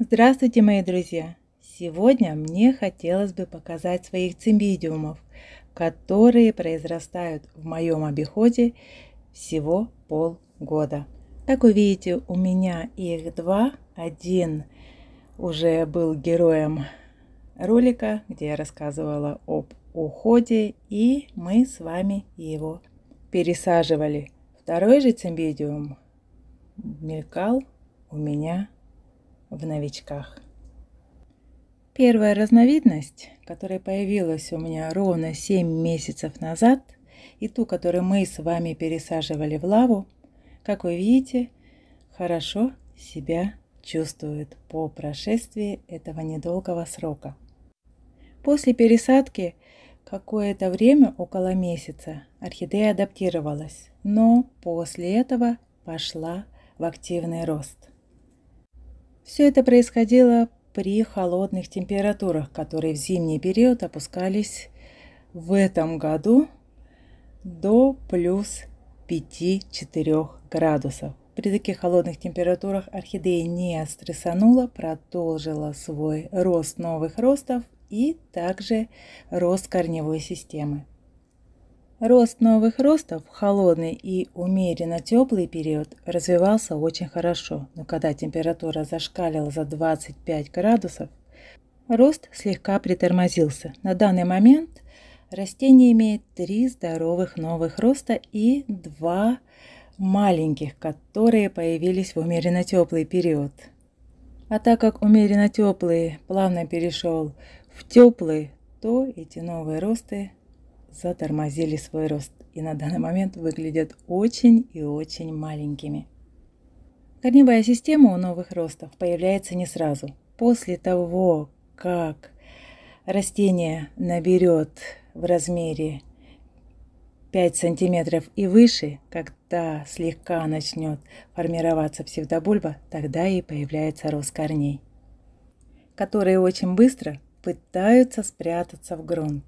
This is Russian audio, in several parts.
Здравствуйте, мои друзья! Сегодня мне хотелось бы показать своих цимбидиумов, которые произрастают в моем обиходе всего полгода. Как вы видите, у меня их два. Один уже был героем ролика, где я рассказывала об уходе, и мы с вами его пересаживали. Второй же цимбидиум мелькал у меня в новичках. Первая разновидность, которая появилась у меня ровно 7 месяцев назад, и ту, которую мы с вами пересаживали в лаву, как вы видите, хорошо себя чувствует по прошествии этого недолгого срока. После пересадки какое-то время, около месяца, орхидея адаптировалась, но после этого пошла в активный рост – все это происходило при холодных температурах, которые в зимний период опускались в этом году до плюс 5-4 градусов. При таких холодных температурах орхидея не стрессанула, продолжила свой рост новых ростов и также рост корневой системы. Рост новых ростов в холодный и умеренно теплый период развивался очень хорошо, но когда температура зашкалила за 25 градусов, рост слегка притормозился. На данный момент растение имеет три здоровых новых роста и два маленьких, которые появились в умеренно теплый период. А так как умеренно теплый плавно перешел в теплый, то эти новые росты затормозили свой рост и на данный момент выглядят очень и очень маленькими. Корневая система у новых ростов появляется не сразу. После того, как растение наберет в размере 5 сантиметров и выше, когда слегка начнет формироваться псевдобульба, тогда и появляется рост корней, которые очень быстро пытаются спрятаться в грунт.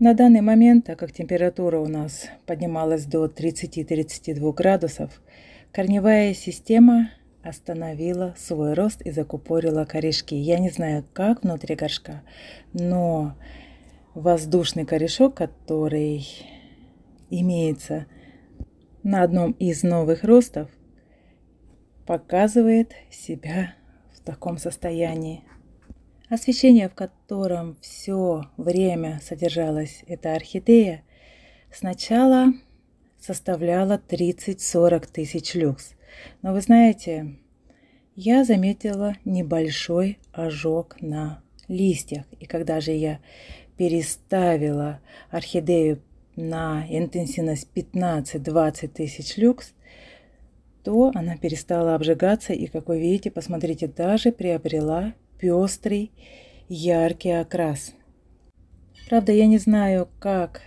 На данный момент, так как температура у нас поднималась до 30-32 градусов, корневая система остановила свой рост и закупорила корешки. Я не знаю, как внутри горшка, но воздушный корешок, который имеется на одном из новых ростов, показывает себя в таком состоянии. Освещение, в котором все время содержалась эта орхидея, сначала составляло 30-40 тысяч люкс. Но вы знаете, я заметила небольшой ожог на листьях. И когда же я переставила орхидею на интенсивность 15-20 тысяч люкс, то она перестала обжигаться и, как вы видите, посмотрите, даже приобрела пестрый, яркий окрас. Правда, я не знаю, как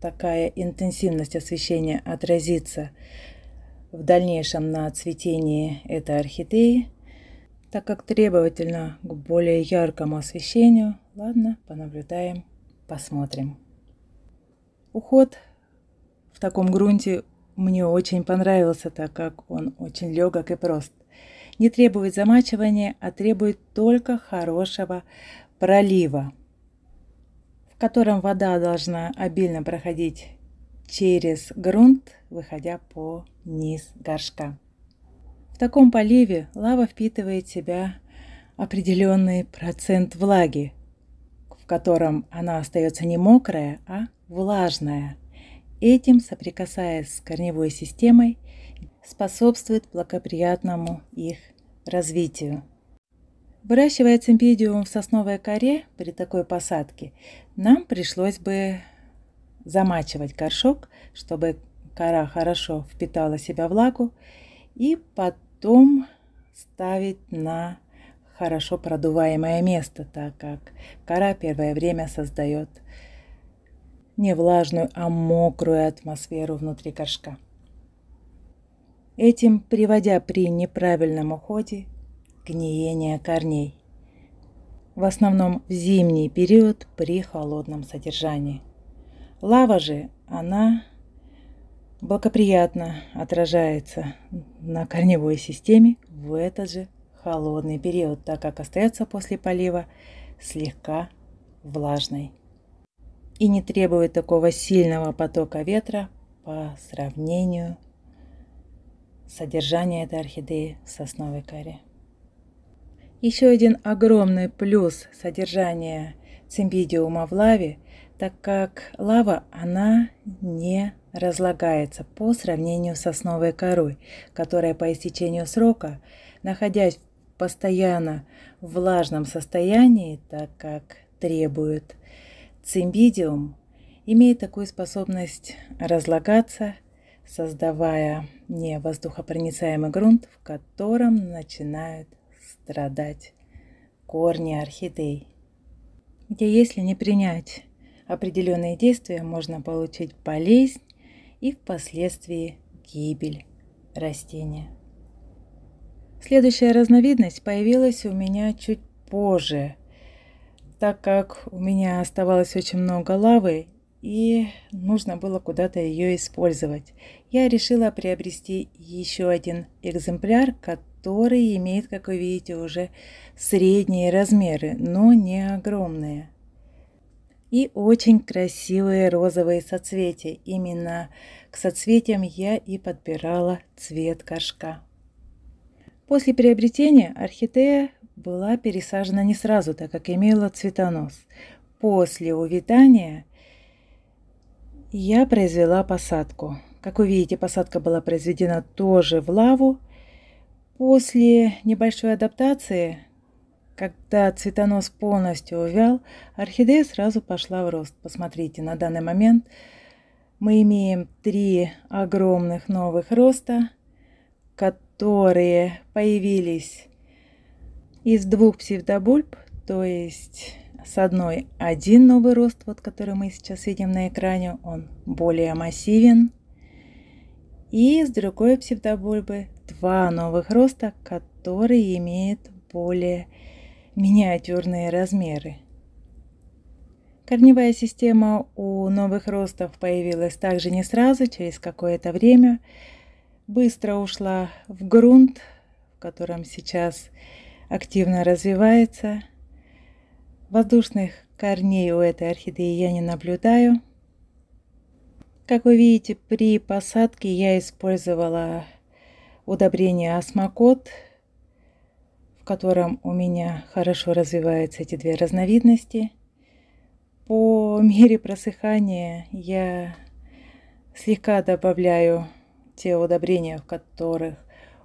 такая интенсивность освещения отразится в дальнейшем на цветении этой орхидеи, так как требовательно к более яркому освещению. Ладно, понаблюдаем, посмотрим. Уход в таком грунте мне очень понравился, так как он очень легок и прост не требует замачивания, а требует только хорошего пролива, в котором вода должна обильно проходить через грунт, выходя по низ горшка. В таком поливе лава впитывает в себя определенный процент влаги, в котором она остается не мокрая, а влажная. Этим, соприкасаясь с корневой системой, способствует благоприятному их развитию. Выращивая цимпидиум в сосновой коре при такой посадке, нам пришлось бы замачивать горшок, чтобы кора хорошо впитала себя влагу, и потом ставить на хорошо продуваемое место, так как кора первое время создает не влажную, а мокрую атмосферу внутри горшка этим приводя при неправильном уходе гниение корней, в основном в зимний период при холодном содержании. Лава же, она благоприятно отражается на корневой системе в этот же холодный период, так как остается после полива слегка влажной и не требует такого сильного потока ветра по сравнению с содержание этой орхидеи сосновой коре. Еще один огромный плюс содержания цимбидиума в лаве, так как лава, она не разлагается по сравнению с сосновой корой, которая по истечению срока, находясь постоянно в влажном состоянии, так как требует цимбидиум, имеет такую способность разлагаться, создавая не воздухопроницаемый грунт, в котором начинают страдать корни орхидей, где если не принять определенные действия, можно получить болезнь и впоследствии гибель растения. Следующая разновидность появилась у меня чуть позже, так как у меня оставалось очень много лавы, и нужно было куда-то ее использовать. Я решила приобрести еще один экземпляр, который имеет, как вы видите, уже средние размеры, но не огромные. И очень красивые розовые соцветия. Именно к соцветиям я и подбирала цвет горшка. После приобретения орхидея была пересажена не сразу, так как имела цветонос. После увитания я произвела посадку. Как вы видите, посадка была произведена тоже в лаву. После небольшой адаптации, когда цветонос полностью увял, орхидея сразу пошла в рост. Посмотрите, на данный момент мы имеем три огромных новых роста, которые появились из двух псевдобульб, то есть с одной один новый рост, вот который мы сейчас видим на экране, он более массивен. И с другой псевдобульбы два новых роста, которые имеют более миниатюрные размеры. Корневая система у новых ростов появилась также не сразу, через какое-то время. Быстро ушла в грунт, в котором сейчас активно развивается – Воздушных корней у этой орхидеи я не наблюдаю. Как вы видите, при посадке я использовала удобрение Осмокот, в котором у меня хорошо развиваются эти две разновидности. По мере просыхания я слегка добавляю те удобрения, в которых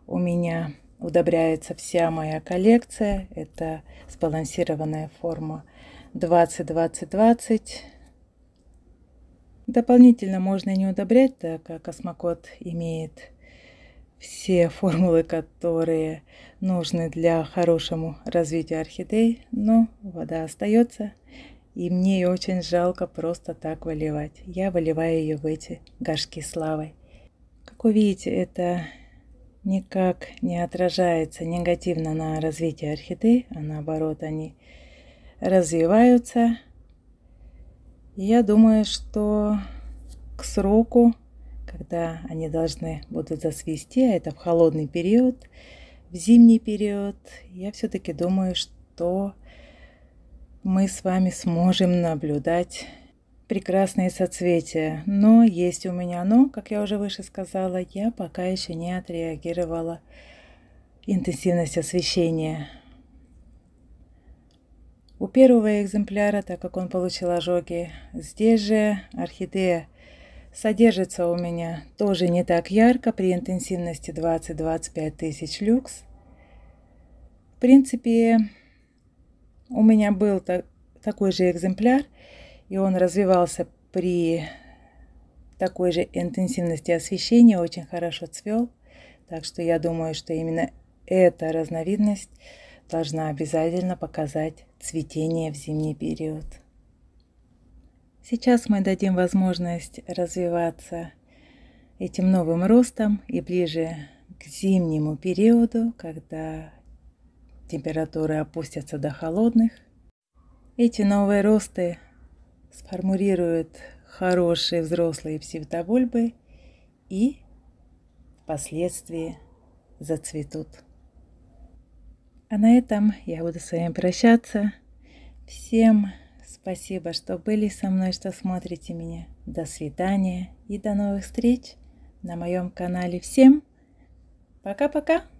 у меня удобряется вся моя коллекция. Это сбалансированная форма 20-20-20. Дополнительно можно не удобрять, так как космокод имеет все формулы, которые нужны для хорошему развития орхидей, но вода остается, и мне ее очень жалко просто так выливать. Я выливаю ее в эти горшки славой. Как вы видите, это никак не отражается негативно на развитии орхидей, а наоборот они развиваются. Я думаю, что к сроку, когда они должны будут засвести, а это в холодный период, в зимний период, я все-таки думаю, что мы с вами сможем наблюдать прекрасные соцветия. Но есть у меня но, как я уже выше сказала, я пока еще не отреагировала интенсивность освещения. У первого экземпляра, так как он получил ожоги, здесь же орхидея содержится у меня тоже не так ярко, при интенсивности 20-25 тысяч люкс. В принципе, у меня был так, такой же экземпляр, и он развивался при такой же интенсивности освещения, очень хорошо цвел. Так что я думаю, что именно эта разновидность должна обязательно показать цветение в зимний период. Сейчас мы дадим возможность развиваться этим новым ростом и ближе к зимнему периоду, когда температуры опустятся до холодных, эти новые росты сформулируют хорошие взрослые псевдовольбы и впоследствии зацветут. А на этом я буду с вами прощаться. Всем спасибо, что были со мной, что смотрите меня. До свидания и до новых встреч на моем канале. Всем пока-пока!